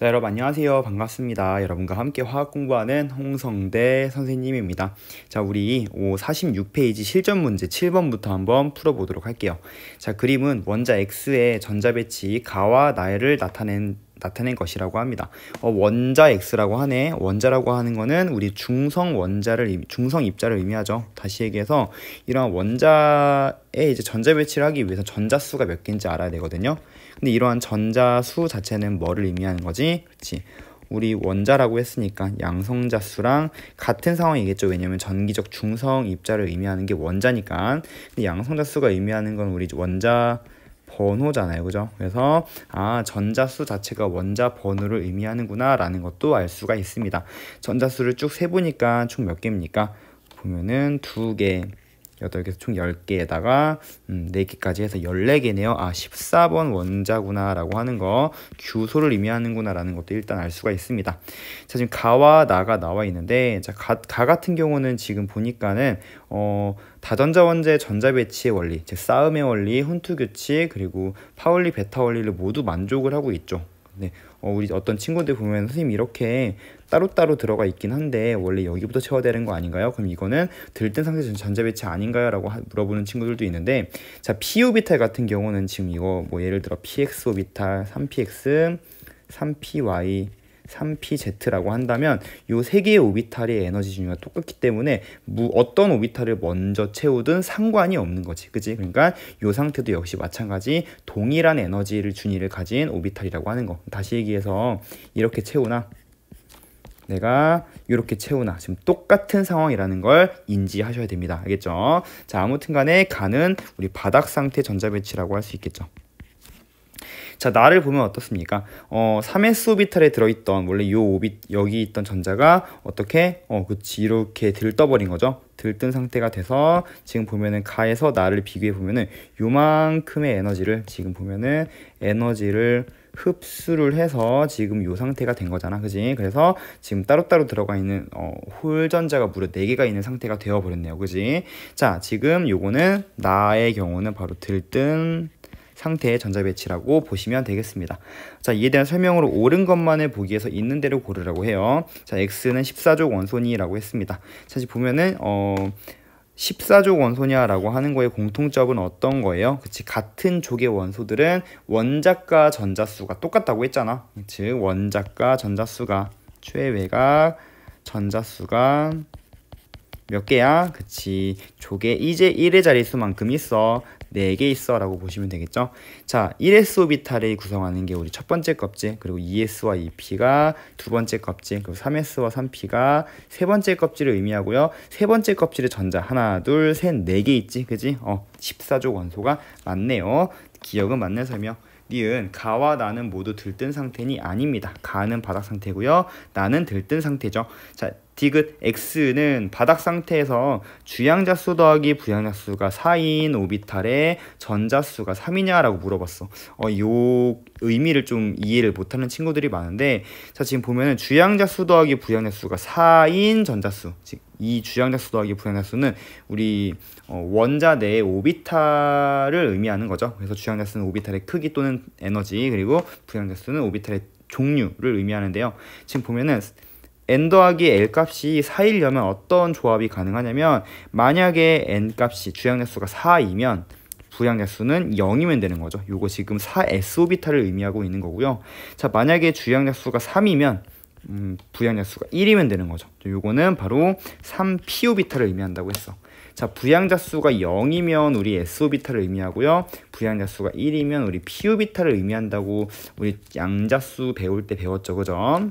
자, 여러분 안녕하세요. 반갑습니다. 여러분과 함께 화학 공부하는 홍성대 선생님입니다. 자, 우리 46페이지 실전 문제 7번부터 한번 풀어보도록 할게요. 자, 그림은 원자 X의 전자 배치 가와 나를 나타낸 나타낸 것이라고 합니다. 어, 원자 X라고 하네. 원자라고 하는 거는 우리 중성 원자를 중성 입자를 의미하죠. 다시 얘기해서 이러한 원자의 이제 전자 배치를 하기 위해서 전자 수가 몇 개인지 알아야 되거든요. 근데 이러한 전자수 자체는 뭐를 의미하는 거지? 그렇지. 우리 원자라고 했으니까 양성자 수랑 같은 상황이겠죠. 왜냐면 전기적 중성 입자를 의미하는 게 원자니까. 근데 양성자 수가 의미하는 건 우리 원자 번호잖아요. 그죠? 그래서 아, 전자수 자체가 원자 번호를 의미하는구나라는 것도 알 수가 있습니다. 전자수를 쭉세 보니까 총 몇 개입니까? 보면은 두 개, 8개에서 총 10개에다가 음, 4개까지 해서 14개네요. 아, 14번 원자구나라고 하는 거, 규소를 의미하는구나라는 것도 일단 알 수가 있습니다. 자, 지금 가와 나가 나와 있는데, 자, 가, 가 같은 경우는 지금 보니까는, 어, 다전자 원자의 전자 배치의 원리, 즉 싸움의 원리, 훈투 규칙, 그리고 파울리 베타 원리를 모두 만족을 하고 있죠. 네, 어, 우리 어떤 친구들 보면 선생님 이렇게 따로따로 들어가 있긴 한데 원래 여기부터 채워야 되는 거 아닌가요? 그럼 이거는 들뜬 상태 전자배치 아닌가요? 라고 하, 물어보는 친구들도 있는데 자, p 오비탈 같은 경우는 지금 이거 뭐 예를 들어 px 오비탈, 3px, 3py 3pz라고 한다면 이 세 개의 오비탈의 에너지 중위가 똑같기 때문에 무, 어떤 오비탈을 먼저 채우든 상관이 없는 거지. 그지? 그러니까 이 상태도 역시 마찬가지 동일한 에너지를 준위를 가진 오비탈이라고 하는 거. 다시 얘기해서 이렇게 채우나 내가 이렇게 채우나 지금 똑같은 상황이라는 걸 인지하셔야 됩니다. 알겠죠? 자, 아무튼 간에 가는 우리 바닥 상태 전자 배치라고 할 수 있겠죠. 자, 나를 보면 어떻습니까? 어, 3s 오비탈에 들어있던 원래 요 오비 여기 있던 전자가 어떻게 어, 그치 이렇게 들떠버린 거죠. 들뜬 상태가 돼서 지금 보면은 가에서 나를 비교해 보면은 요만큼의 에너지를 지금 보면은 에너지를 흡수를 해서 지금 요 상태가 된 거잖아 그지 그래서 지금 따로따로 들어가 있는 어, 홀전자가 무려 4개가 있는 상태가 되어버렸네요 그지 자 지금 요거는 나의 경우는 바로 들뜬 상태의 전자 배치라고 보시면 되겠습니다. 자, 이에 대한 설명으로 옳은 것만을 보기 위해서 있는 대로 고르라고 해요. 자, x는 14조 원소니라고 했습니다. 사실 보면은 어 14조 원소냐라고 하는 거의 공통점은 어떤 거예요? 그치 같은 조의 원소들은 원자과 전자수가 똑같다고 했잖아. 즉 원자과 전자수가 최외가 전자수가 몇 개야? 그치. 조개 이제 1의 자릿수만큼 있어. 4개 있어라고 보시면 되겠죠. 자, 1s 오비탈이 구성하는 게 우리 첫 번째 껍질, 그리고 2s와 2p가 두 번째 껍질, 그리고 3s와 3p가 세 번째 껍질을 의미하고요. 세 번째 껍질의 전자 하나, 둘, 셋, 네 개 있지, 그지? 어, 14조 원소가 맞네요. 기억은 맞는 설명. 니은 가와 나는 모두 들뜬 상태니 아닙니다. 가는 바닥 상태고요. 나는 들뜬 상태죠. 자, 디귿 X는 바닥 상태에서 주양자수 더하기 부양자수가 4인 오비탈에 전자수가 3이냐라고 물어봤어. 어, 요 의미를 좀 이해를 못하는 친구들이 많은데 자 지금 보면은 주양자수 더하기 부양자수가 4인 전자수 즉이 주양자수 더하기 부양자수는 우리 어, 원자 내 오비탈을 의미하는 거죠. 그래서 주양자수는 오비탈의 크기 또는 에너지 그리고 부양자수는 오비탈의 종류를 의미하는데요. 지금 보면은 n 더하기 l 값이 4이려면 어떤 조합이 가능하냐면 만약에 n 값이 주양자수가 4이면 부양자수는 0이면 되는 거죠. 요거 지금 4s 오비탈을 의미하고 있는 거고요. 자, 만약에 주양자수가 3이면 음, 부양자수가 1이면 되는 거죠. 요거는 바로 3p 오비탈을 의미한다고 했어. 자, 부양자수가 0이면 우리 s 오비탈을 의미하고요. 부양자수가 1이면 우리 p 오비탈을 의미한다고 우리 양자수 배울 때 배웠죠. 그죠?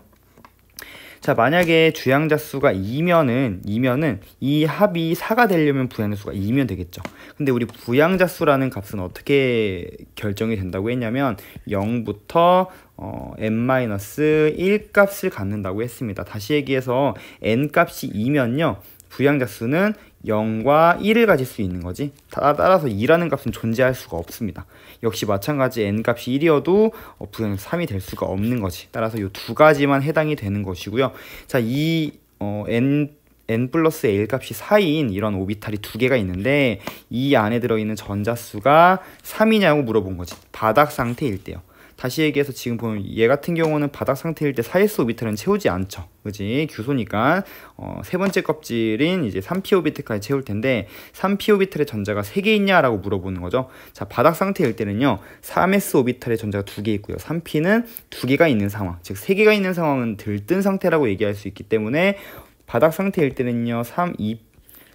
자, 만약에 주양자 수가 2면은 2면은 이 합이 4가 되려면 부양자 수가 2면 되겠죠. 근데 우리 부양자 수라는 값은 어떻게 결정이 된다고 했냐면 0부터 어, n-1 값을 갖는다고 했습니다. 다시 얘기해서 n 값이 2면요. 부양자수는 0과 1을 가질 수 있는 거지 따라서 2라는 값은 존재할 수가 없습니다 역시 마찬가지 n값이 1이어도 어, 부양자 3이 될 수가 없는 거지 따라서 이 두 가지만 해당이 되는 것이고요 자이 어, n n 플러스 l 값이 4인 이런 오비탈이 두 개가 있는데 이 안에 들어있는 전자수가 3이냐고 물어본 거지 바닥 상태일 때요 다시 얘기해서 지금 보면 얘 같은 경우는 바닥 상태일 때 4S 오비트는 채우지 않죠. 그지? 규소니까 어, 세 번째 껍질인 이제 3P 오비트까지 채울 텐데 3P 오비트의 전자가 3개 있냐라고 물어보는 거죠. 자, 바닥 상태일 때는요. 3S 오비트의 전자가 2개 있고요. 3P는 2개가 있는 상황. 즉 3개가 있는 상황은 들뜬 상태라고 얘기할 수 있기 때문에 바닥 상태일 때는요. 3, 2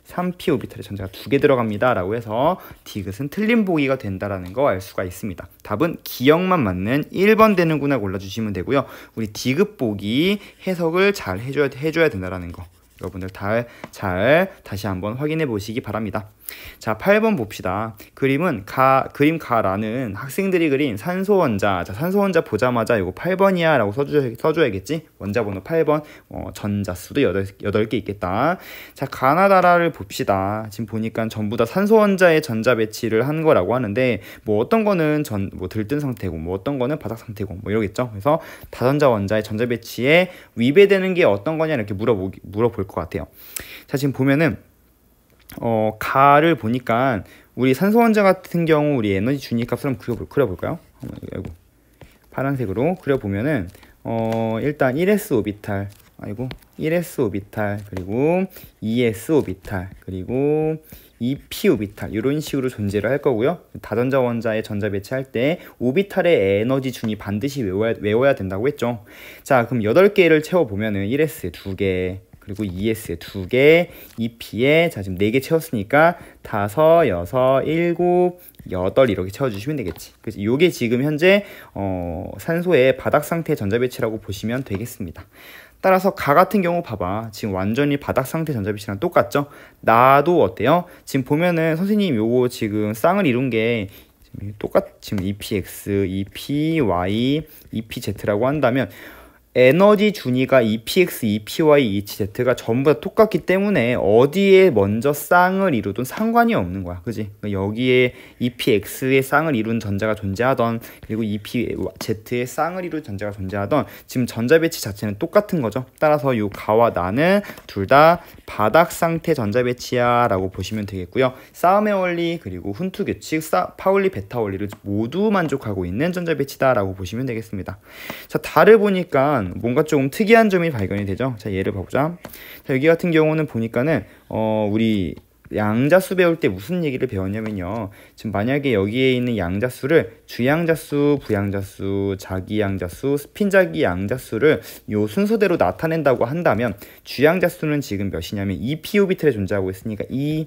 3p 오비탈의 전자가 두 개 들어갑니다. 라고 해서 디귿은 틀린 보기가 된다라는 거 알 수가 있습니다. 답은 기억만 맞는 1번 되는구나 골라주시면 되고요. 우리 디귿 보기 해석을 잘 해줘야, 해줘야 된다라는 거 여러분들 다 잘 다시 한번 확인해 보시기 바랍니다. 자, 8번 봅시다. 그림은 가, 그림 가라는 학생들이 그린 산소 원자. 자, 산소 원자 보자마자 이거 8번이야 라고 써줘야, 써줘야겠지? 원자 번호 8번, 어, 전자수도 8, 8개 있겠다. 자, 가나다라를 봅시다. 지금 보니까 전부 다 산소 원자의 전자 배치를 한 거라고 하는데, 뭐 어떤 거는 전, 뭐 들뜬 상태고, 뭐 어떤 거는 바닥 상태고, 뭐 이러겠죠? 그래서 다전자 원자의 전자 배치에 위배되는 게 어떤 거냐 이렇게 물어보, 물어볼 것 같아요. 자, 지금 보면은, 어, 가를 보니까 우리 산소 원자 같은 경우 우리 에너지 준위 값을 한번 그려볼, 그려볼까요? 아이고. 파란색으로 그려보면은 어, 일단 1s 오비탈 아이고 1s 오비탈 그리고 2s 오비탈 그리고 2p 오비탈 이런 식으로 존재를 할 거고요. 다전자 원자의 전자 배치할 때 오비탈의 에너지 준이 반드시 외워야, 외워야 된다고 했죠. 자 그럼 8개를 채워보면은 1s 2개 그리고 ES에 두 개, EP에 자 지금 네 개 채웠으니까 다섯, 여섯, 일곱, 여덟 이렇게 채워주시면 되겠지. 그래서 이게 지금 현재 어, 산소의 바닥 상태 전자 배치라고 보시면 되겠습니다. 따라서 가 같은 경우 봐봐. 지금 완전히 바닥 상태 전자배치랑 똑같죠? 나도 어때요? 지금 보면은 선생님 요거 지금 쌍을 이룬 게 똑같 지금 EPX, EPY, EPZ라고 한다면 에너지 준위가 EPX, EPY, EHZ가 전부 다 똑같기 때문에 어디에 먼저 쌍을 이루든 상관이 없는 거야. 그지? 그러니까 여기에 EPX의 쌍을 이룬 전자가 존재하던 그리고 EPZ의 쌍을 이룬 전자가 존재하던 지금 전자 배치 자체는 똑같은 거죠. 따라서 요 가와 나는 둘 다 바닥 상태 전자 배치야 라고 보시면 되겠고요. 싸움의 원리 그리고 훈투 규칙, 싸, 파울리 베타 원리를 모두 만족하고 있는 전자 배치다 라고 보시면 되겠습니다. 자, 달을 보니까 보면 뭔가 조금 특이한 점이 발견이 되죠. 자, 예를 봐보자. 자, 여기 같은 경우는 보니까는, 어, 우리 양자수 배울 때 무슨 얘기를 배웠냐면요. 지금 만약에 여기에 있는 양자수를 주양자수, 부양자수, 자기양자수, 스핀자기 양자수를 요 순서대로 나타낸다고 한다면 주양자수는 지금 몇이냐면 2p 오비틀에 존재하고 있으니까 2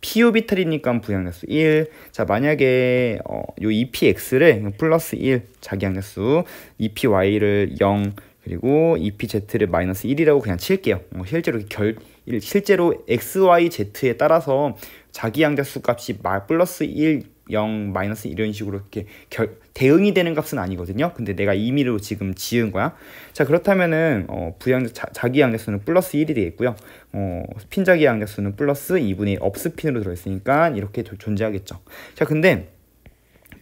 PU비탈이니까 부양약수 1. 자, 만약에 어, 요 EPX를 플러스 1, 자기양약수, EPY를 0, 그리고 EPZ를 마이너스 1이라고 그냥 칠게요. 어, 실제로 결, 실제로 XYZ에 따라서 자기양자수 값이 마, 플러스 1, 0, 마이너스 이런 식으로 이렇게 결, 대응이 되는 값은 아니거든요. 근데 내가 임의로 지금 지은 거야. 자 그렇다면은 어, 부양 자기 양자수는 플러스 1이 되겠고요. 어, 핀자기 양자수는 플러스 2분의 업스핀으로 들어있으니까 이렇게 도, 존재하겠죠. 자 근데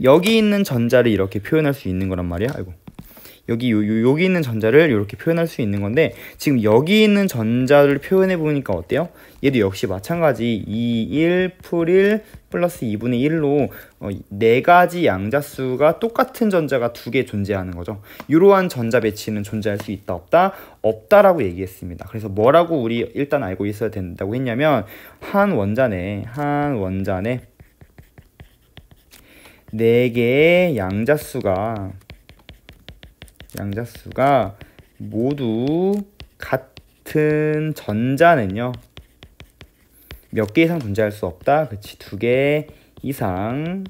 여기 있는 전자를 이렇게 표현할 수 있는 거란 말이야. 아이고. 여기 요, 여기 있는 전자를 이렇게 표현할 수 있는 건데 지금 여기 있는 전자를 표현해 보니까 어때요? 얘도 역시 마찬가지 2, 1, 풀 1, 플러스 2분의 1로 어, 네 가지 양자수가 똑같은 전자가 두 개 존재하는 거죠. 이러한 전자 배치는 존재할 수 있다 없다 없다라고 얘기했습니다. 그래서 뭐라고 우리 일단 알고 있어야 된다고 했냐면 한 원자네 한 원자네 네 개의 양자수가 양자수가 모두 같은 전자는요. 몇 개 이상 존재할 수 없다. 그렇지. 두 개 이상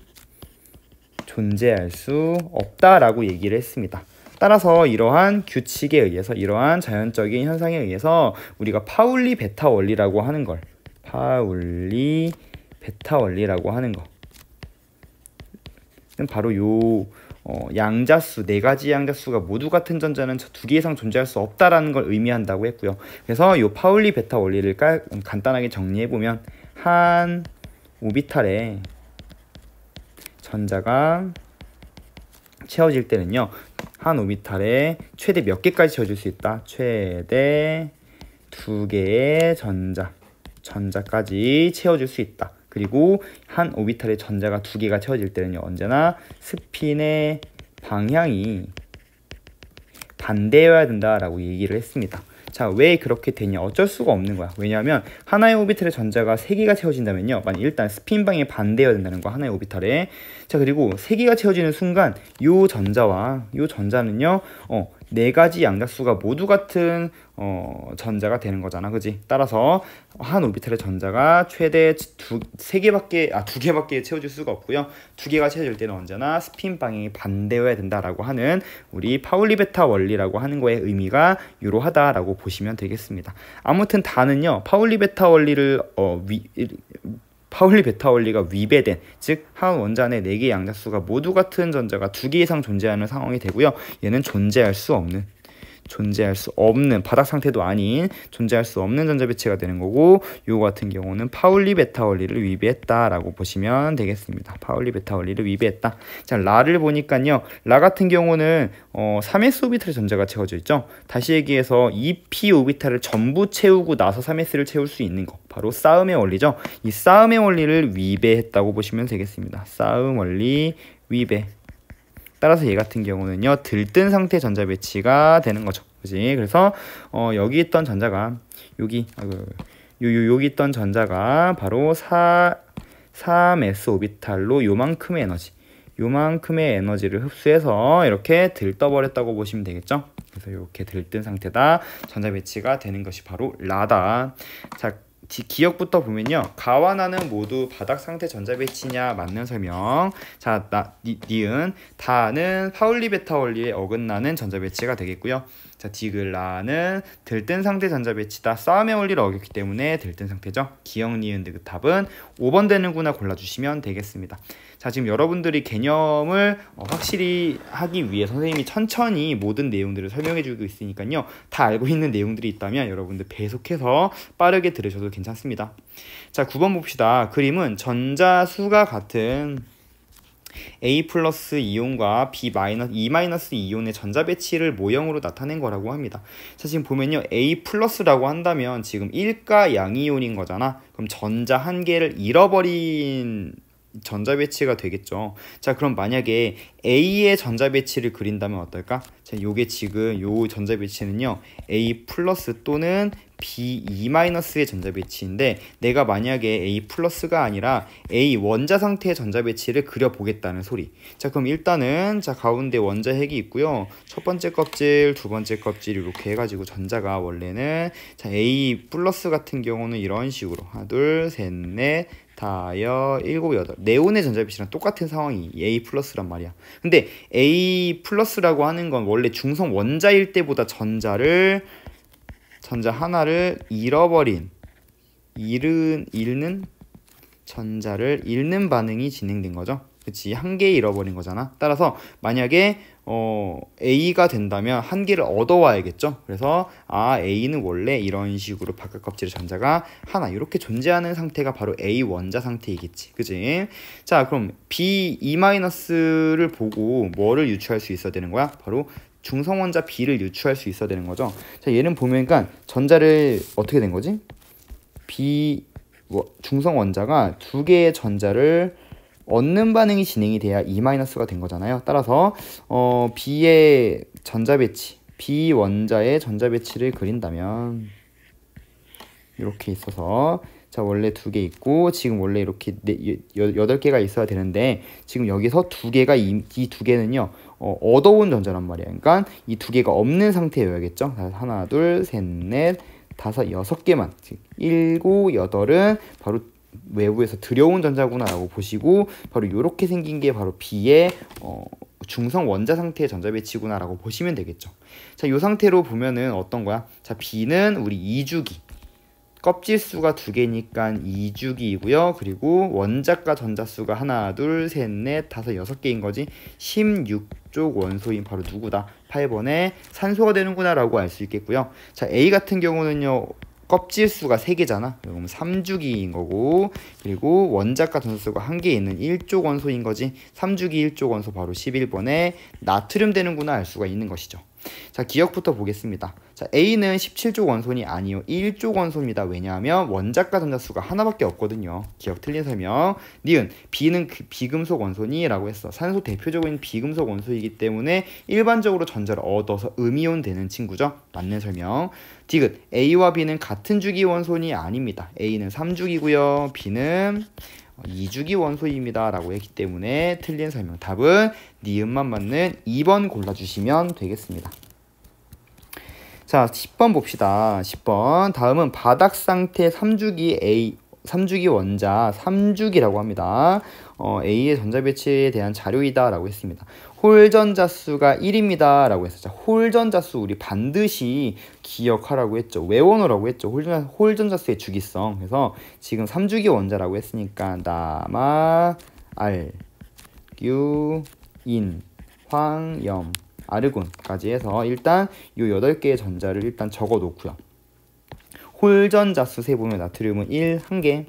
존재할 수 없다라고 얘기를 했습니다. 따라서 이러한 규칙에 의해서 이러한 자연적인 현상에 의해서 우리가 파울리 베타 원리라고 하는 걸 파울리 베타 원리라고 하는 거 바로 요 어, 양자수 네 가지 양자수가 모두 같은 전자는 두 개 이상 존재할 수 없다라는 걸 의미한다고 했고요. 그래서 이 파울리 베타 원리를 깔, 음, 간단하게 정리해 보면 한 오비탈에 전자가 채워질 때는요. 한 오비탈에 최대 몇 개까지 채워질 수 있다? 최대 두 개의 전자 전자까지 채워질수 있다. 그리고 한 오비탈의 전자가 두 개가 채워질 때는요 언제나 스핀의 방향이 반대여야 된다라고 얘기를 했습니다. 자, 왜 그렇게 되냐? 어쩔 수가 없는 거야. 왜냐하면 하나의 오비탈의 전자가 세 개가 채워진다면요. 만약 일단 스핀 방향이 반대여야 된다는 거 하나의 오비탈에. 자, 그리고 세 개가 채워지는 순간 요 전자와 요 전자는요. 어, 네 가지 양자수가 모두 같은 어, 전자가 되는 거잖아. 그지? 따라서 한 오비탈의 전자가 최대 두, 세 개밖에, 아, 두 개밖에 채워질 수가 없고요. 두 개가 채워질 때는 언제나 스핀 방향이 반대여야 된다라고 하는 우리 파울리베타 원리라고 하는 거의 의미가 유로하다라고 보시면 되겠습니다. 아무튼 다는요, 파울리베타 원리를, 어, 위, 파울리 베타올리가 위배된 즉 한 원자의 4개 양자수가 모두 같은 전자가 2개 이상 존재하는 상황이 되고요. 얘는 존재할 수 없는 존재할 수 없는 바닥 상태도 아닌 존재할 수 없는 전자 배치가 되는 거고 요 같은 경우는 파울리 베타 원리를 위배했다라고 보시면 되겠습니다. 파울리 베타 원리를 위배했다. 자, 라를 보니까요. 라 같은 경우는 어, 3s 오비탈의 전자가 채워져 있죠. 다시 얘기해서 2p 오비탈을 전부 채우고 나서 3s를 채울 수 있는 거. 바로 싸움의 원리죠. 이 싸움의 원리를 위배했다고 보시면 되겠습니다. 싸움 원리 위배. 따라서 얘 같은 경우는요. 들뜬 상태 전자 배치가 되는 거죠. 그지? 그래서 어, 여기 있던 전자가 여기 아이 그, 요, 요, 여기 있던 전자가 바로 4 3s 오비탈로 요만큼의 에너지 요만큼의 에너지를 흡수해서 이렇게 들떠버렸다고 보시면 되겠죠. 그래서 이렇게 들뜬 상태다. 전자 배치가 되는 것이 바로 라다. 자, 기억부터 보면요. 가와 나는 모두 바닥 상태 전자 배치냐 맞는 설명. 자, 나, 니, 니은 다는 파울리 베타올리에 어긋나는 전자 배치가 되겠고요. 자, 디글라는 들뜬 상태 전자 배치다. 싸움에 올일 어겼기 때문에 들뜬 상태죠. 기억, 니은, 느그탑은 5번 되는구나 골라주시면 되겠습니다. 자, 지금 여러분들이 개념을 어, 확실히 하기 위해 선생님이 천천히 모든 내용들을 설명해주고 있으니까요. 다 알고 있는 내용들이 있다면 여러분들 배속해서 빠르게 들으셔도 괜찮습니다. 자, 9번 봅시다. 그림은 전자수가 같은 A 플러스 이온과 B 마이너스 E 마이너스 이온의 전자 배치를 모형으로 나타낸 거라고 합니다. 자 지금 보면요 A 플러스라고 한다면 지금 1가 양이온인 거잖아. 그럼 전자 한 개를 잃어버린 전자배치가 되겠죠. 자, 그럼 만약에 A의 전자배치를 그린다면 어떨까? 자, 요게 지금 요 전자배치는요. A 플러스 또는 B2-의 마이너스 전자배치인데 내가 만약에 A 플러스가 아니라 A 원자 상태의 전자배치를 그려보겠다는 소리 자 그럼 일단은 자 가운데 원자 핵이 있고요 첫 번째 껍질 두 번째 껍질 이렇게 해가지고 전자가 원래는 자 A 플러스 같은 경우는 이런 식으로 하나 둘셋넷 다여 7, 8. 네온의 전자빛이랑 똑같은 상황이 A 플러스란 말이야. 근데 A 플러스라고 하는 건 원래 중성 원자일 때보다 전자를 전자 하나를 잃어버린 잃은 잃는 전자를 잃는 반응이 진행된 거죠. 그치 한 개 잃어버린 거잖아 따라서 만약에 어 A가 된다면 한 개를 얻어와야겠죠 그래서 아 A는 원래 이런 식으로 바깥 껍질의 전자가 하나 이렇게 존재하는 상태가 바로 A 원자 상태이겠지 그치 자 그럼 B E-를 보고 뭐를 유추할 수 있어야 되는 거야 바로 중성원자 B를 유추할 수 있어야 되는 거죠 자 얘는 보면 그러니까 전자를 어떻게 된 거지 B 뭐, 중성원자가 두 개의 전자를 얻는 반응이 진행이 돼야 E 마이너스가 된 거잖아요. 따라서 어, B의 전자 배치, B 원자의 전자 배치를 그린다면 이렇게 있어서 자 원래 두 개 있고 지금 원래 이렇게 네, 여, 여덟 개가 있어야 되는데 지금 여기서 두 개가 이두 이 개는요 어, 얻어온 전자란 말이에요 그러니까 이 두 개가 없는 상태여야겠죠. 하나, 둘, 셋, 넷, 다섯, 여섯 개만 즉 일곱, 여덟은 바로 외부에서 들여온 전자구나라고 보시고 바로 이렇게 생긴 게 바로 B의 어, 중성 원자 상태의 전자 배치구나라고 보시면 되겠죠. 자, 이 상태로 보면은 어떤 거야? 자, B는 우리 2주기 껍질 수가 두 개니까 2주기이고요 그리고 원자과 전자 수가 하나, 둘, 셋, 넷, 다섯, 여섯 개인 거지. 16쪽 원소인 바로 누구다? 8번에 산소가 되는구나라고 알 수 있겠고요. 자, A 같은 경우는요. 껍질 수가 3개잖아. 그러 3주기인 거고 그리고 원자 같은 수가 한개에 있는 1조 원소인 거지. 3주기 1조 원소 바로 11번에 나트륨 되는구나 알 수가 있는 것이죠. 자, 기억부터 보겠습니다. 자, A는 17조 원소니 아니요. 1조 원소입니다. 왜냐하면 원자가 전자수가 하나밖에 없거든요. 기억 틀린 설명. 니은, B는 그 비금속 원소니라고 했어. 산소 대표적인 비금속 원소이기 때문에 일반적으로 전자를 얻어서 음이온 되는 친구죠. 맞는 설명. 디귿 A와 B는 같은 주기 원소니 아닙니다. A는 3주기고요. B는 2주기 원소입니다. 라고 했기 때문에 틀린 설명 답은 니은만 맞는 2번 골라주시면 되겠습니다. 자, 10번 봅시다. 10번. 다음은 바닥 상태 3주기 A, 3주기 원자 3주기라고 합니다. 어, A의 전자 배치에 대한 자료이다라고 했습니다. 홀전자 수가 1입니다라고 했었죠. 홀전자 수 우리 반드시 기억하라고 했죠. 외워놓으라고 했죠. 홀전자, 홀전자 수의 주기성. 그래서 지금 3주기 원자라고 했으니까 남아 알 유인 황염 아르곤까지 해서 일단 이 8개의 전자를 일단 적어 놓고요. 홀전자수 세 보면 나트륨은 1, 1개,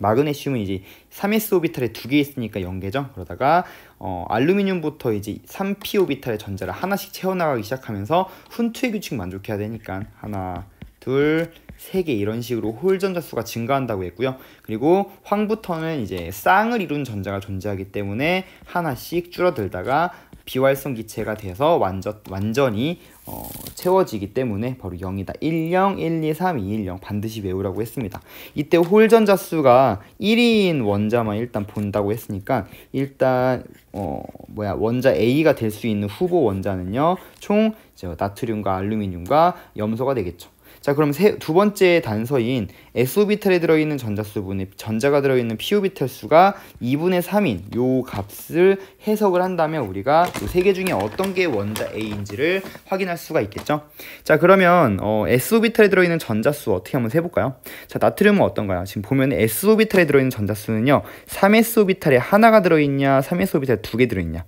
마그네슘은 이제 3s 오비탈에 두 개 있으니까 연계죠. 그러다가 어, 알루미늄부터 이제 3p 오비탈의 전자를 하나씩 채워나가기 시작하면서 훈투의 규칙 만족해야 되니까 하나, 둘, 세 개 이런 식으로 홀 전자 수가 증가한다고 했고요. 그리고 황부터는 이제 쌍을 이룬 전자가 존재하기 때문에 하나씩 줄어들다가 비활성 기체가 돼서 완전, 완전히 어, 채워지기 때문에 바로 0이다. 1, 0, 1, 2, 3, 2, 1, 0 반드시 외우라고 했습니다. 이때 홀전자 수가 1인 원자만 일단 본다고 했으니까 일단 어 뭐야 원자 A가 될 수 있는 후보 원자는요. 총 나트륨과 알루미늄과 염소가 되겠죠. 자, 그럼 세, 두 번째 단서인 S오비탈에 들어있는 전자수분의 전자가 들어있는 P오비탈 수가 2분의 3인 요 값을 해석을 한다면 우리가 세 개 중에 어떤 게 원자 A인지를 확인할 수가 있겠죠. 자, 그러면 어, S오비탈에 들어있는 전자수 어떻게 한번 세볼까요? 자, 나트륨은 어떤가요? 지금 보면 S오비탈에 들어있는 전자수는요. 3S오비탈에 하나가 들어있냐, 3S오비탈에 두 개 들어있냐.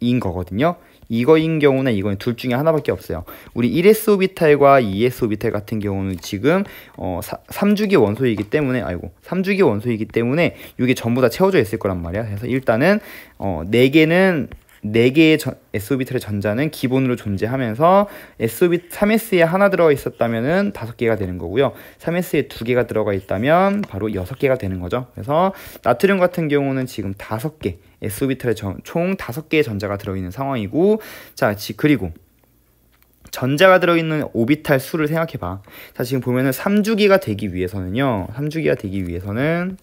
인 거거든요. 이거인 경우는 이거는 둘 중에 하나밖에 없어요. 우리 1s 오비탈과 2s 오비탈 같은 경우는 지금 어, 사, 3주기 원소이기 때문에 아이고 3주기 원소이기 때문에 이게 전부 다 채워져 있을 거란 말이야. 그래서 일단은 어, 4개는 4개의 전, S-오비탈의 전자는 기본으로 존재하면서 S-오비, 3S에 하나 들어가 있었다면 5개가 되는 거고요. 3S에 2개가 들어가 있다면 바로 6개가 되는 거죠. 그래서 나트륨 같은 경우는 지금 5개, S오비탈에 총 5개의 전자가 들어있는 상황이고 자 그리고 전자가 들어있는 오비탈 수를 생각해봐 자 지금 보면은 3주기가 되기 위해서는요 3주기가 되기 위해서는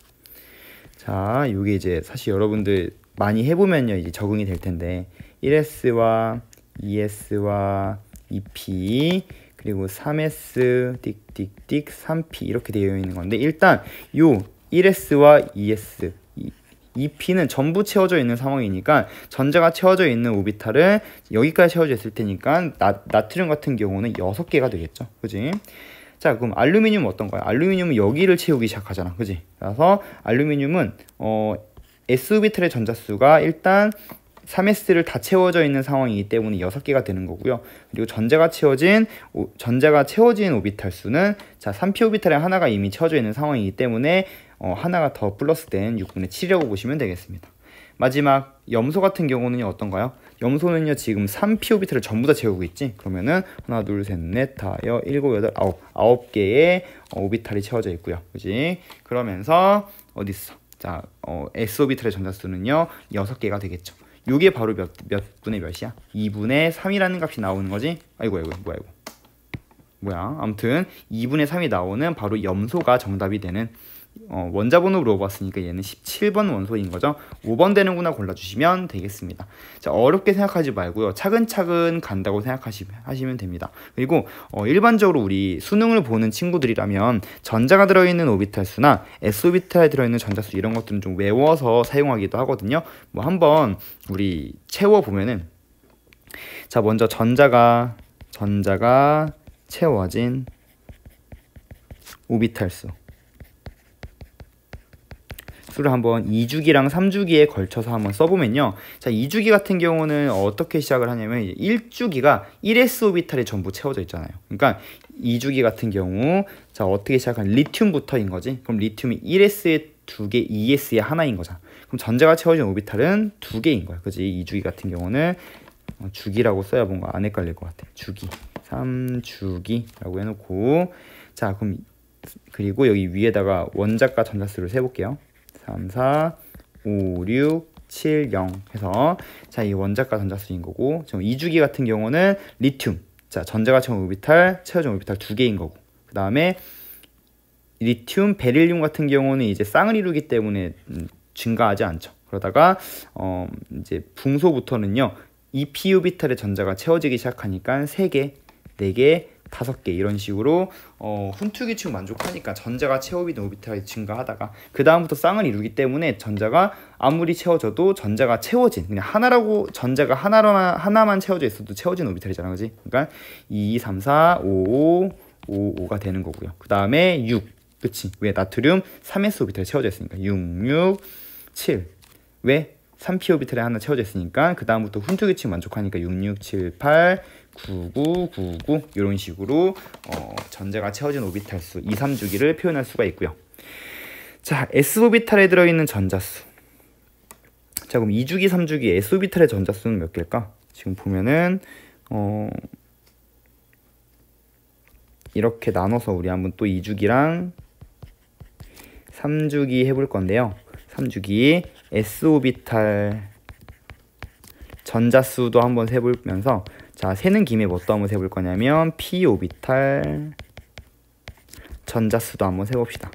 자 요게 이제 사실 여러분들 많이 해보면요 이제 적응이 될 텐데 1S와 2S와 2P 그리고 3S 띡띡띡 3P 이렇게 되어 있는 건데 일단 요 1S와 2S 이 P는 전부 채워져 있는 상황이니까 전자가 채워져 있는 오비탈은 여기까지 채워져 있을 테니까 나, 나트륨 같은 경우는 6개가 되겠죠. 그지? 자 그럼 알루미늄은 어떤 거야 알루미늄은 여기를 채우기 시작하잖아. 그지? 그래서 알루미늄은 어, S 오비탈의 전자수가 일단 3s를 다 채워져 있는 상황이기 때문에 6개가 되는 거고요. 그리고 전자가 채워진 오, 전자가 채워진 오비탈 수는 자, 3p 오비탈에 하나가 이미 채워져 있는 상황이기 때문에 어, 하나가 더 플러스된 6분의 7이라고 보시면 되겠습니다. 마지막 염소 같은 경우는 어떤가요? 염소는요 지금 3피 오비트를 전부 다 채우고 있지 그러면은 하나 둘셋넷다여 일곱 여덟 아홉 아홉 개의 어, 오비탈이 채워져 있고요 그지 그러면서 어디 있어 자 어, s 오비탈의 전자수는요 여섯 개가 되겠죠 요게 바로 몇, 몇 분의 몇이야 2분의 3이라는 값이 나오는 거지 아이고 아이고 뭐야 이거 뭐야 아무튼 2분의 3이 나오는 바로 염소가 정답이 되는 어, 원자번호 물어봤으니까 얘는 17번 원소인 거죠. 5번 되는구나 골라주시면 되겠습니다. 자, 어렵게 생각하지 말고요. 차근차근 간다고 생각하시면 됩니다. 그리고 어, 일반적으로 우리 수능을 보는 친구들이라면 전자가 들어있는 오비탈 수나 S오비탈에 들어있는 전자수 이런 것들은 좀 외워서 사용하기도 하거든요. 뭐 한번 우리 채워보면은 자, 먼저 전자가 전자가 채워진 오비탈 수 박수를 한번 2주기랑 3주기에 걸쳐서 한번 써보면요. 자, 2주기 같은 경우는 어떻게 시작을 하냐면 1주기가 1s 오비탈이 전부 채워져 있잖아요. 그러니까 2주기 같은 경우 자, 어떻게 시작한 리튬부터인 거지. 그럼 리튬이 1s에 두 개, 2s에 하나인 거잖아. 그럼 전자가 채워진 오비탈은 두 개인 거야. 그지? 2주기 같은 경우는 어, 주기라고 써야 뭔가 안 헷갈릴 것 같아. 주기. 3주기라고 해놓고 자, 그럼 그리고 여기 위에다가 원자과 전자수를 세볼게요. 3, 4, 5, 6, 7, 0 해서 자 이 원자가 전자수인 거고 지금 이주기 같은 경우는 리튬 자 전자가 채운 오비탈, 채워진 오비탈 두 개인 거고 그 다음에 리튬, 베릴륨 같은 경우는 이제 쌍을 이루기 때문에 음, 증가하지 않죠. 그러다가 어 이제 붕소부터는요. 2p 오비탈의 전자가 채워지기 시작하니까 3개, 4개, 다섯 개 이런 식으로 어, 훈투기층 만족하니까 전자가 채업이 노비탈이 증가하다가 그 다음부터 쌍을 이루기 때문에 전자가 아무리 채워져도 전자가 채워진 그냥 하나라고 전자가 하나로 하나만 채워져 있어도 채워진 오비탈이잖아 그지 그러니까 2 3 4 5 5 5가 5 되는 거고요 그 다음에 6 그치 왜 나트륨 3s 오비탈이 채워져 있으니까 6 6 7 왜 3p 오비탈에 하나 채워져 있으니까 그 다음부터 훈투기층 만족하니까 6 6 7 8 9999 이런 식으로 어, 전자가 채워진 오비탈 수 2, 3주기를 표현할 수가 있고요. 자, S 오비탈에 들어있는 전자수. 자, 그럼 2주기, 3주기 S 오비탈의 전자수는 몇 개일까? 지금 보면은 어 이렇게 나눠서 우리 한번 또 2주기랑 3주기 해볼 건데요. 3주기 S 오비탈 전자수도 한번 세보면서 자, 세는 김에 뭣도 한번 세 볼 거냐면 p 오비탈 전자수도 한번 세봅시다.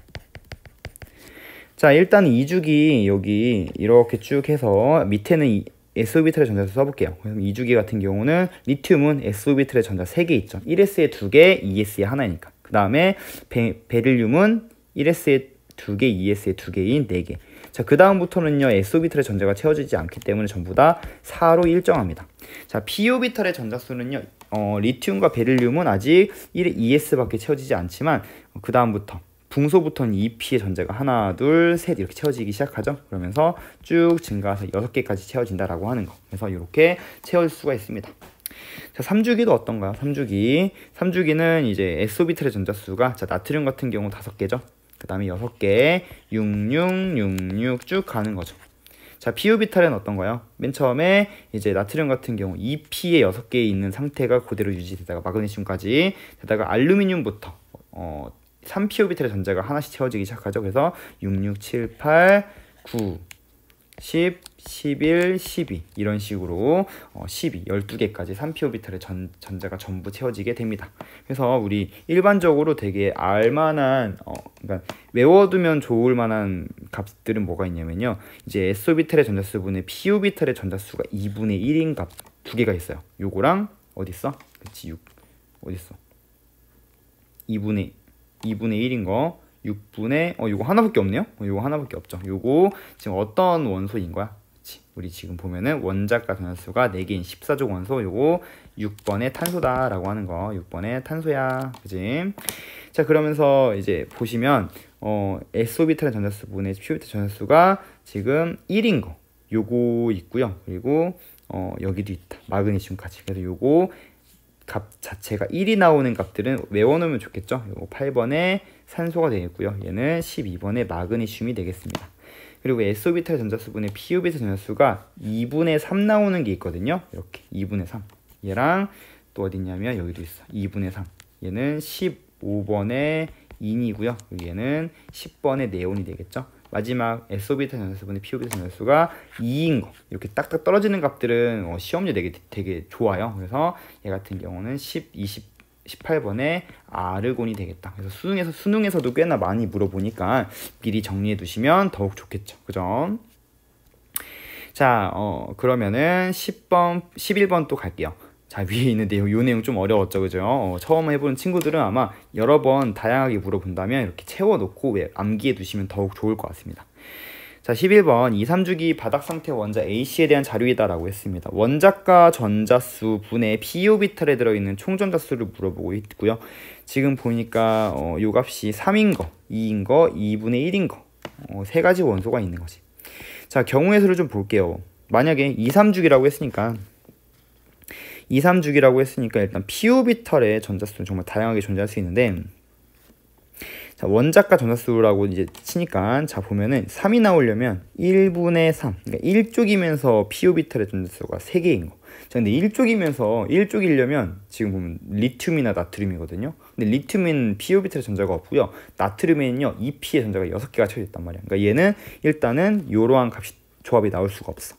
자, 일단 2주기 여기 이렇게 쭉 해서 밑에는 이, s 오비틀의 전자수 써볼게요. 그럼 2주기 같은 경우는 리튬은 s 오비틀의 전자 3개 있죠. 1S에 2개, 2S에 하나니까. 그 다음에 베릴륨은 1S에 2개, 2S에 2개인 4개. 자, 그 다음부터는요, s 오비털의 전자가 채워지지 않기 때문에 전부 다 4로 일정합니다. 자, p 오비털의 전자수는요, 어, 리튬과 베릴륨은 아직 1, 2S밖에 채워지지 않지만, 어, 그 다음부터 붕소부터는 2P의 전자가 하나, 둘, 셋 이렇게 채워지기 시작하죠. 그러면서 쭉 증가해서 6개까지 채워진다라고 하는 거. 그래서 이렇게 채울 수가 있습니다. 자, 3주기도 어떤가요? 3주기. 3주기는 이제 S오비탈의 전자수가 자, 나트륨 같은 경우 5개죠. 그 다음에 6개 6666 쭉 가는 거죠. 자, PU비탈은 어떤가요? 맨 처음에 이제 나트륨 같은 경우 2P에 e 6개 있는 상태가 그대로 유지되다가 마그네슘까지 되다가 알루미늄부터 어, 3PU비탈의 전자가 하나씩 채워지기 시작하죠. 그래서 6678 9 10 11, 12 이런 식으로 어, 12, 12개까지 3피 오비탈의 전, 자가 전부 채워지게 됩니다. 그래서 우리 일반적으로 되게 알만한 어, 그러니까 외워두면 좋을 만한 값들은 뭐가 있냐면요. 이제 s 오비탈의 전자수분의 p 오비탈의 전자수가 2분의 1인 값 두 개가 있어요. 요거랑 어디 있어? 그치 6 어디 있어? 2분의 2분의 1인 거 6분의 어 요거 하나밖에 없네요. 어, 요거 하나밖에 없죠. 요거 지금 어떤 원소인 거야? 우리 지금 보면은 원자가 전자수가 4개인 1 4조 원소 요거 6번의 탄소다 라고 하는 거 6번의 탄소야 그지 자 그러면서 이제 보시면 어 S오비탈의 전자수분의 P오비탈 전자수가 지금 1인 거 요거 있고요 그리고 어 여기도 있다 마그네슘까지 그래서 요거 값 자체가 1이 나오는 값들은 외워놓으면 좋겠죠 요거 8번에 산소가 되겠고요 얘는 12번에 마그네슘이 되겠습니다 그리고 S오비탈 전자수분의 P오비탈 전자수가 2분의 3 나오는 게 있거든요. 이렇게 2분의 3. 얘랑 또 어디냐면 여기도 있어. 2분의 3. 얘는 15번의 인이고요. 얘는 10번의 네온이 되겠죠. 마지막 S오비탈 전자수분의 P오비탈 전자수가 2인 거. 이렇게 딱딱 떨어지는 값들은 어, 시험료 되게, 되게 좋아요. 그래서 얘 같은 경우는 10, 20, 18번에 아르곤이 되겠다. 그래서 수능에서 수능에서도 꽤나 많이 물어보니까 미리 정리해 두시면 더욱 좋겠죠. 그죠? 자, 어 그러면은 10번 11번 또 갈게요. 자, 위에 있는 내용 요 내용 좀 어려웠죠. 그죠? 어, 처음 해보는 친구들은 아마 여러 번 다양하게 물어본다면 이렇게 채워 놓고 암기해 두시면 더욱 좋을 것 같습니다. 자, 11번 2, 3주기 바닥 상태 원자 A씨에 대한 자료이다라고 했습니다. 원자과 전자수 분의 p 오비탈에 들어있는 총전자수를 물어보고 있고요. 지금 보니까 어, 요 값이 3인 거, 2인 거, 2분의 1인 거. 어, 세 가지 원소가 있는 거지. 자, 경우의 수를 좀 볼게요. 만약에 2, 3주기라고 했으니까 2, 3주기라고 했으니까 일단 P오비탈의 전자수는 정말 다양하게 존재할 수 있는데 자, 원작과 전자수라고 이제 치니까 자 보면은 3이 나오려면 1분의 3 그러니까 1쪽이면서 피오비탈의 전자수가 3개인 거. 자, 근데 1쪽이면서 1쪽이려면 지금 보면 리튬이나 나트륨이거든요. 근데 리튬은 피오비탈의 전자가 없고요. 나트륨에는요. 2P의 전자가 6개가 채워져 있단 말이야. 그러니까 얘는 일단은 이러한 값이 조합이 나올 수가 없어.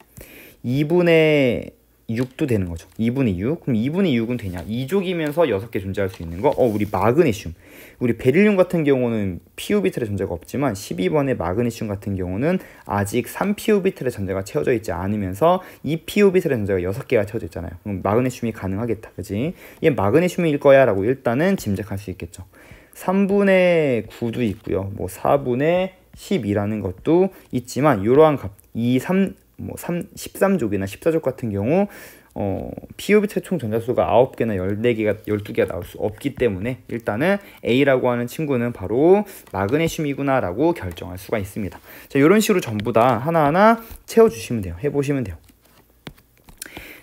2분의 6도 되는 거죠. 2분의 6. 그럼 2분의 6은 되냐? 2족이면서 6개 존재할 수 있는 거. 어, 우리 마그네슘. 우리 베릴륨 같은 경우는 피우비틀의 존재가 없지만 12번의 마그네슘 같은 경우는 아직 3피우비틀의 존재가 채워져 있지 않으면서 2피우비틀의 존재가 6개가 채워져 있잖아요. 그럼 마그네슘이 가능하겠다. 그지? 얘 마그네슘일 거야 라고 일단은 짐작할 수 있겠죠. 3분의 9도 있고요. 뭐 4분의 10이라는 것도 있지만 이러한 값 2, 3, 뭐 3, 13족이나 14족 같은 경우 어, POB체 총 전자수가 9개나 14개가 12개가 나올 수 없기 때문에 일단은 A라고 하는 친구는 바로 마그네슘이구나 라고 결정할 수가 있습니다 자 이런 식으로 전부 다 하나하나 채워주시면 돼요 해보시면 돼요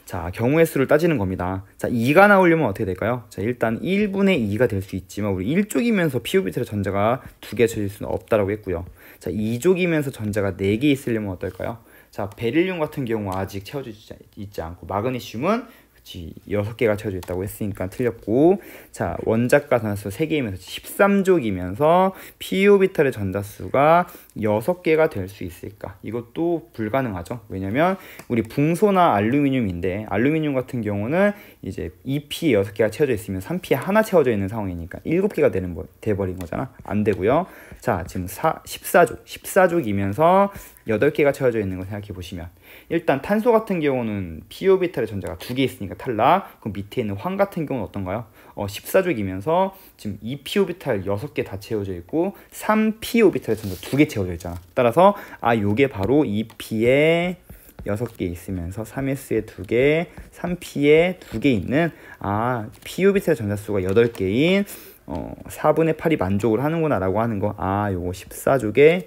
자 경우의 수를 따지는 겁니다 자 2가 나오려면 어떻게 될까요 자 일단 1분의 2가 될 수 있지만 우리 1쪽이면서 POB체의 전자가 2개 쳐질 수는 없다라고 했고요 자 2쪽이면서 전자가 4개 있으려면 어떨까요 자 베릴륨 같은 경우 아직 채워져 있지 않고 마그네슘은 그치 6개가 채워져 있다고 했으니까 틀렸고 자 원자가 전자수 3개이면서 13족이면서 p 오비탈의 전자수가 6개가 될 수 있을까 이것도 불가능하죠 왜냐면 우리 붕소나 알루미늄인데 알루미늄 같은 경우는 이제 2P에 6개가 채워져 있으면 3P에 하나 채워져 있는 상황이니까 7개가 되는 돼버린 거잖아 안 되고요 자 지금 4, 14족 14족이면서 8개가 채워져 있는 걸 생각해 보시면 일단 탄소 같은 경우는 p 오비탈의 전자가 2개 있으니까 탈락 그럼 밑에 있는 황 같은 경우는 어떤가요? 어, 14족이면서 지금 2p 오비탈 6개 다 채워져 있고 3p 오비탈의 전자 2개 채워져 있잖아 따라서 아 요게 바로 2p의 6개 있으면서 3S에 2개, 3P에 2개 있는 아, p u 비탈의 전자수가 8개인 어, 4분의 8이 만족을 하는구나 라고 하는 거. 아, 요거 1 4족의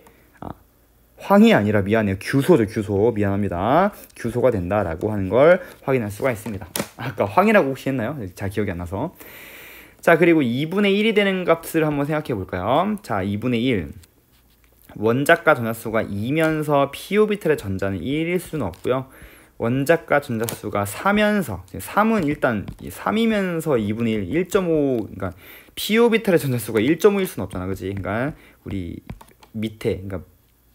황이 아니라 미안해요. 규소죠, 규소. 미안합니다. 규소가 된다라고 하는 걸 확인할 수가 있습니다. 아까 황이라고 혹시 했나요? 잘 기억이 안 나서. 자, 그리고 2분의 1이 되는 값을 한번 생각해 볼까요? 자, 2분의 1. 원자가 전자수가 2면서 p 오비탈의 전자는 1일 수는 없고요. 원자가 전자수가 4면서 3은 일단 3이면서 2분의 1, 1.5 그러니까 p 오비탈의 전자수가 1.5일 수는 없잖아. 그지 그러니까 우리 밑에 그러니까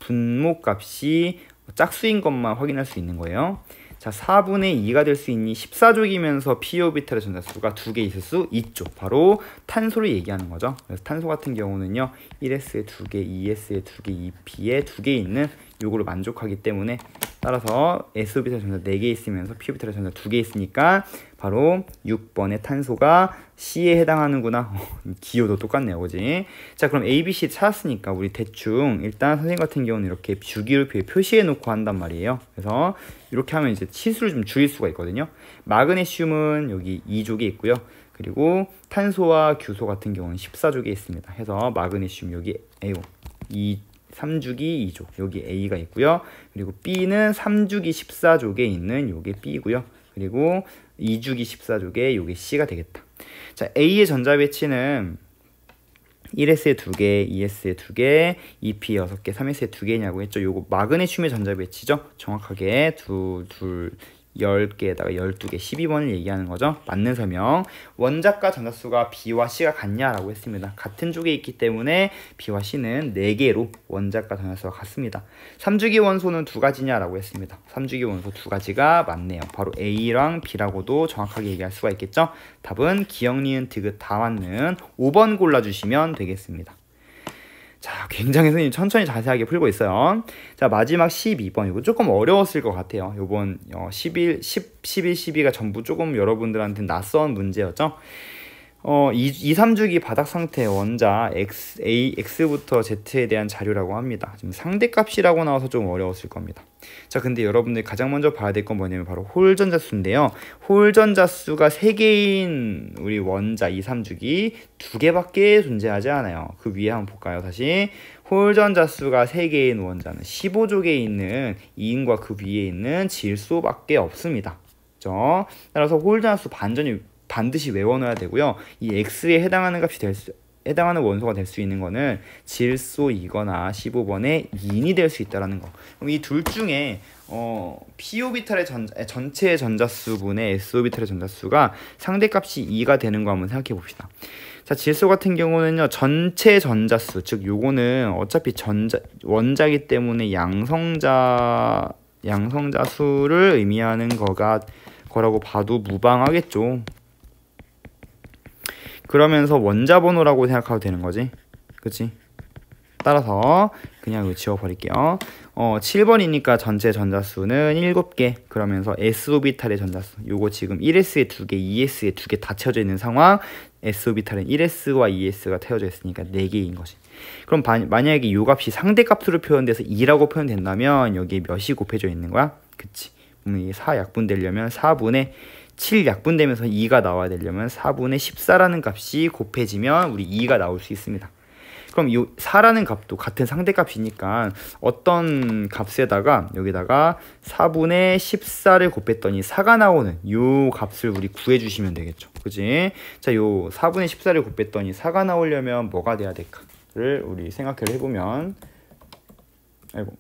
분모값이 짝수인 것만 확인할 수 있는 거예요. 자, 4분의 2가 될 수 있니 14족이면서 p 오비탈의 전자수가 두 개 있을 수 있죠. 바로 탄소를 얘기하는 거죠. 그래서 탄소 같은 경우는요. 1S에 두 개, 2S에 두 개, 2P에 두 개 있는 요거를 만족하기 때문에 따라서 S오비탈 전자 4개 있으면서 P오비탈 전자 2개 있으니까 바로 6번의 탄소가 C에 해당하는구나. 어, 기호도 똑같네요. 그지? 자, 그럼 A, B, C 찾았으니까 우리 대충 일단 선생님 같은 경우는 이렇게 주기율표에 표시해 놓고 한단 말이에요. 그래서 이렇게 하면 이제 치수를 좀 줄일 수가 있거든요. 마그네슘은 여기 2족에 있고요. 그리고 탄소와 규소 같은 경우는 14족에 있습니다. 해서 마그네슘 여기 에요. 3주기 2조 여기 A가 있고요. 그리고 B는 3주기 1 4조에 있는 요게 B고요. 그리고 2주기 14족에 요게 C가 되겠다. 자, A의 전자 배치는 1S에 2개, 2S에 2개, 2P 6개, 3S에 2개냐고 했죠. 요거 마그네슘의 전자 배치죠. 정확하게 두, 둘, 10개에다가 12개, 12번을 얘기하는 거죠. 맞는 설명. 원작과 전자수가 B와 C가 같냐라고 했습니다. 같은 쪽에 있기 때문에 B와 C는 4개로 원작과 전자수가 같습니다. 3주기 원소는 두 가지냐라고 했습니다. 3주기 원소 두 가지가 맞네요. 바로 A랑 B라고도 정확하게 얘기할 수가 있겠죠. 답은 기역, 니은, 디귿 다 맞는 5번 골라주시면 되겠습니다. 자, 굉장히 선생님 천천히 자세하게 풀고 있어요. 자, 마지막 12번. 이거 조금 어려웠을 것 같아요. 요번 11, 10, 11, 12가 전부 조금 여러분들한테 낯선 문제였죠? 어, 2, 3주기 바닥 상태 원자 x, a, x부터 z에 대한 자료라고 합니다. 지금 상대값이라고 나와서 좀 어려웠을 겁니다. 자, 근데 여러분들이 가장 먼저 봐야 될 건 뭐냐면 바로 홀 전자수인데요. 홀 전자수가 3개인 우리 원자 2, 3주기 2개밖에 존재하지 않아요. 그 위에 한번 볼까요? 다시 홀 전자수가 3개인 원자는 15족에 있는 2인과 그 위에 있는 질소밖에 없습니다. 그죠? 따라서 홀 전자수 반전이 반드시 외워놔야 되고요. 이 x에 해당하는 값이 될 수, 해당하는 원소가 될 수 있는 거는 질소이거나 15번의 인이될 수 있다라는 거. 그럼 이둘 중에 어, p 오비탈의 전, 전체 전자수분의 s 오비탈의 전자수가 상대값이 2가 되는 거 한번 생각해 봅시다. 자, 질소 같은 경우는요. 전체 전자수, 즉 요거는 어차피 전자 원자기 때문에 양성자 양성자 수를 의미하는 거가 거라고 봐도 무방하겠죠. 그러면서 원자번호라고 생각하면 되는 거지. 그치? 따라서 그냥 이거 지워버릴게요. 어, 7번이니까 전체 전자수는 7개. 그러면서 S오비탈의 전자수. 요거 지금 1S에 2개, 2S에 2개 다 채워져 있는 상황. S오비탈은 1S와 2S가 태워져 있으니까 4개인 것이. 그럼 바, 만약에 요 값이 상대값으로 표현돼서 2라고 표현된다면 여기에 몇이 곱해져 있는 거야? 그치. 4 약분되려면 4분의 7 약분되면서 2가 나와야 되려면 4분의 14라는 값이 곱해지면 우리 2가 나올 수 있습니다. 그럼 이 4라는 값도 같은 상대값이니까 어떤 값에다가 여기다가 4분의 14를 곱했더니 4가 나오는 이 값을 우리 구해주시면 되겠죠. 그지? 자, 이 4분의 14를 곱했더니 4가 나오려면 뭐가 돼야 될까를 우리 생각을 해보면 아이고,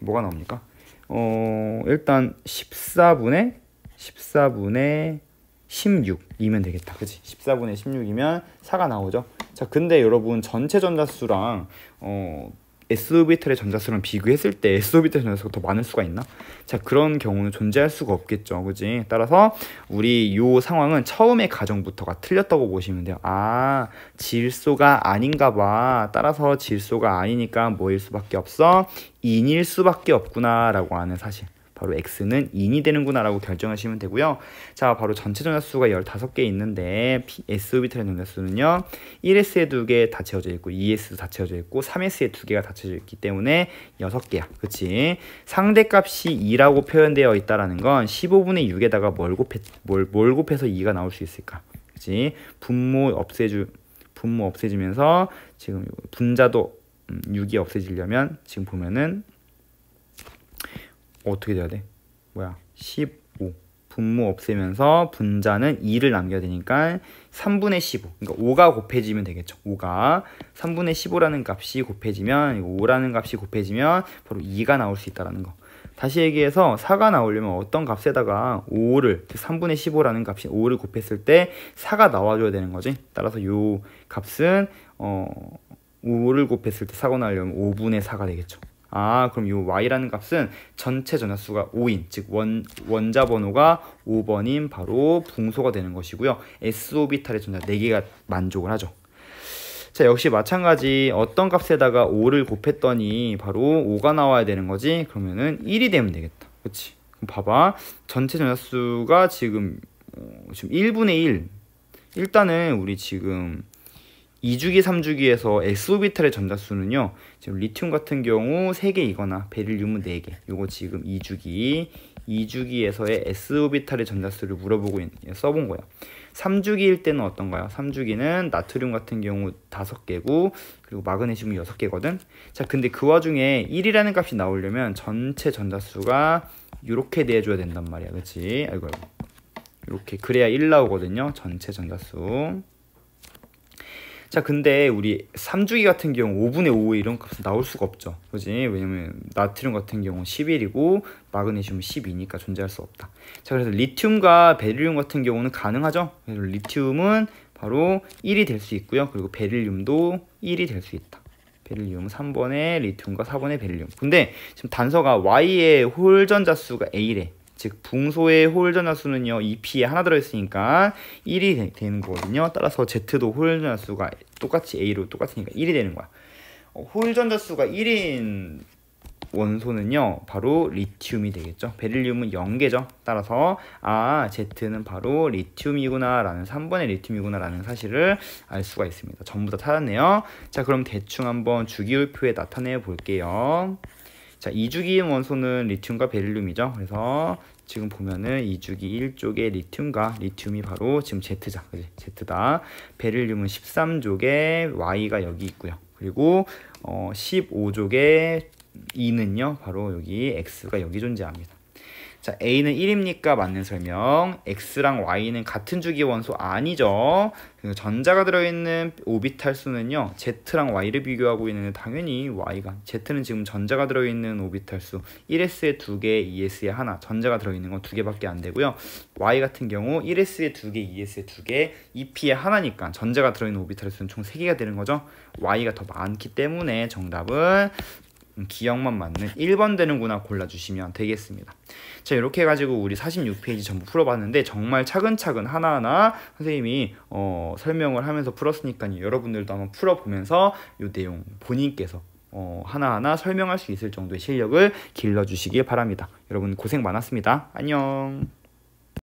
뭐가 나옵니까? 어, 일단 14분의 14분의 16이면 되겠다. 그치? 14분의 16이면 4가 나오죠. 자, 근데 여러분 전체 전자수랑 어, s 오비텔의 전자수랑 비교했을 때 s 오비텔 전자수가 더 많을 수가 있나? 자, 그런 경우는 존재할 수가 없겠죠. 그지? 따라서 우리 요 상황은 처음에 가정부터가 틀렸다고 보시면 돼요. 아, 질소가 아닌가 봐. 따라서 질소가 아니니까 뭐일 수밖에 없어? 인일 수밖에 없구나라고 하는 사실. 바로 X는 2이 되는구나 라고 결정하시면 되고요. 자, 바로 전체 전자수가 15개 있는데 S 오비탈의 전자수는요. 1S에 2개 다 채워져 있고 2S도 다 채워져 있고 3S에 2개가 다 채워져 있기 때문에 6개야. 그치? 상대값이 2라고 표현되어 있다는 라건 15분의 6에다가 뭘, 곱해, 뭘, 뭘 곱해서 2가 나올 수 있을까? 그치? 분모 없애주 분모 없애주면서 지금 분자도 6이 음, 없애지려면 지금 보면은 어떻게 돼야 돼? 뭐야? 15. 분모 없애면서 분자는 2를 남겨야 되니까 3분의 15. 그러니까 5가 곱해지면 되겠죠. 5가 3분의 15라는 값이 곱해지면 5라는 값이 곱해지면 바로 2가 나올 수 있다라는 거. 다시 얘기해서 4가 나오려면 어떤 값에다가 5를 3분의 15라는 값이 5를 곱했을 때 4가 나와줘야 되는 거지. 따라서 요 값은 어 5를 곱했을 때 4가 나오려면 5분의 4가 되겠죠. 아 그럼 이 y라는 값은 전체 전자수가 5인 즉 원, 원자 번호가 5번인 바로 붕소가 되는 것이고요 s 오비탈의 전자 4개가 만족을 하죠 자 역시 마찬가지 어떤 값에다가 5를 곱했더니 바로 5가 나와야 되는 거지 그러면은 1이 되면 되겠다 그치 그럼 봐봐 전체 전자수가 지금 어, 지금 1분의 1 일단은 우리 지금 2주기, 3주기에서 S오비탈의 전자수는요. 지금 리튬 같은 경우 3개이거나 베릴륨은 4개. 요거 지금 2주기, 2주기에서의 S오비탈의 전자수를 물어보고 예, 써본 거예요. 3주기일 때는 어떤가요? 3주기는 나트륨 같은 경우 5개고 그리고 마그네슘이 6개거든. 자, 근데 그 와중에 1이라는 값이 나오려면 전체 전자수가 이렇게 내줘야 된단 말이야. 그치 아이고, 아이고. 이렇게 그래야 1 나오거든요. 전체 전자수. 자, 근데 우리 3주기 같은 경우 5분의 5의 이런 값은 나올 수가 없죠. 그지? 왜냐면 나트륨 같은 경우 11이고 마그네슘은 12니까 존재할 수 없다. 자, 그래서 리튬과 베릴륨 같은 경우는 가능하죠. 그래서 리튬은 바로 1이 될 수 있고요. 그리고 베릴륨도 1이 될 수 있다. 베릴륨 3번의 리튬과 4번의 베릴륨. 근데 지금 단서가 Y의 홀전자 수가 A래. 즉 붕소의 홀전화수는요 2P에 하나 들어있으니까 1이 되, 는 거거든요 따라서 Z도 홀전화수가 똑같이 A로 똑같으니까 1이 되는 거야 어, 홀전자수가 1인 원소는요 바로 리튬이 되겠죠 베릴륨은 0개죠 따라서 아 Z는 바로 리튬이구나 라는 3번의 리튬이구나 라는 사실을 알 수가 있습니다 전부 다 찾았네요 자 그럼 대충 한번 주기율표에 나타내 볼게요 자, 2주기인 원소는 리튬과 베릴륨이죠. 그래서 지금 보면은 2주기 1쪽에 리튬과 리튬이 바로 지금 Z자, 그지? Z다. 베릴륨은 13쪽에 Y가 여기 있고요. 그리고 어, 15쪽에 2는요, 바로 여기 X가 여기 존재합니다. 자, A는 1입니까? 맞는 설명. X랑 Y는 같은 주기 원소 아니죠. 그래서 전자가 들어있는 오비탈 수는요. Z랑 Y를 비교하고 있는 데 당연히 Y가. Z는 지금 전자가 들어있는 오비탈 수 1S에 2개, 2S에 하나. 전자가 들어있는 건 2개밖에 안 되고요. Y 같은 경우 1S에 2개, 2S에 2개, 2P에 하나니까 전자가 들어있는 오비탈 수는 총 3개가 되는 거죠. Y가 더 많기 때문에 정답은 음, 기억만 맞는 1번 되는구나 골라주시면 되겠습니다. 자 이렇게 해가지고 우리 46페이지 전부 풀어봤는데 정말 차근차근 하나하나 선생님이 어, 설명을 하면서 풀었으니까요. 여러분들도 한번 풀어보면서 이 내용 본인께서 어, 하나하나 설명할 수 있을 정도의 실력을 길러주시길 바랍니다. 여러분 고생 많았습니다. 안녕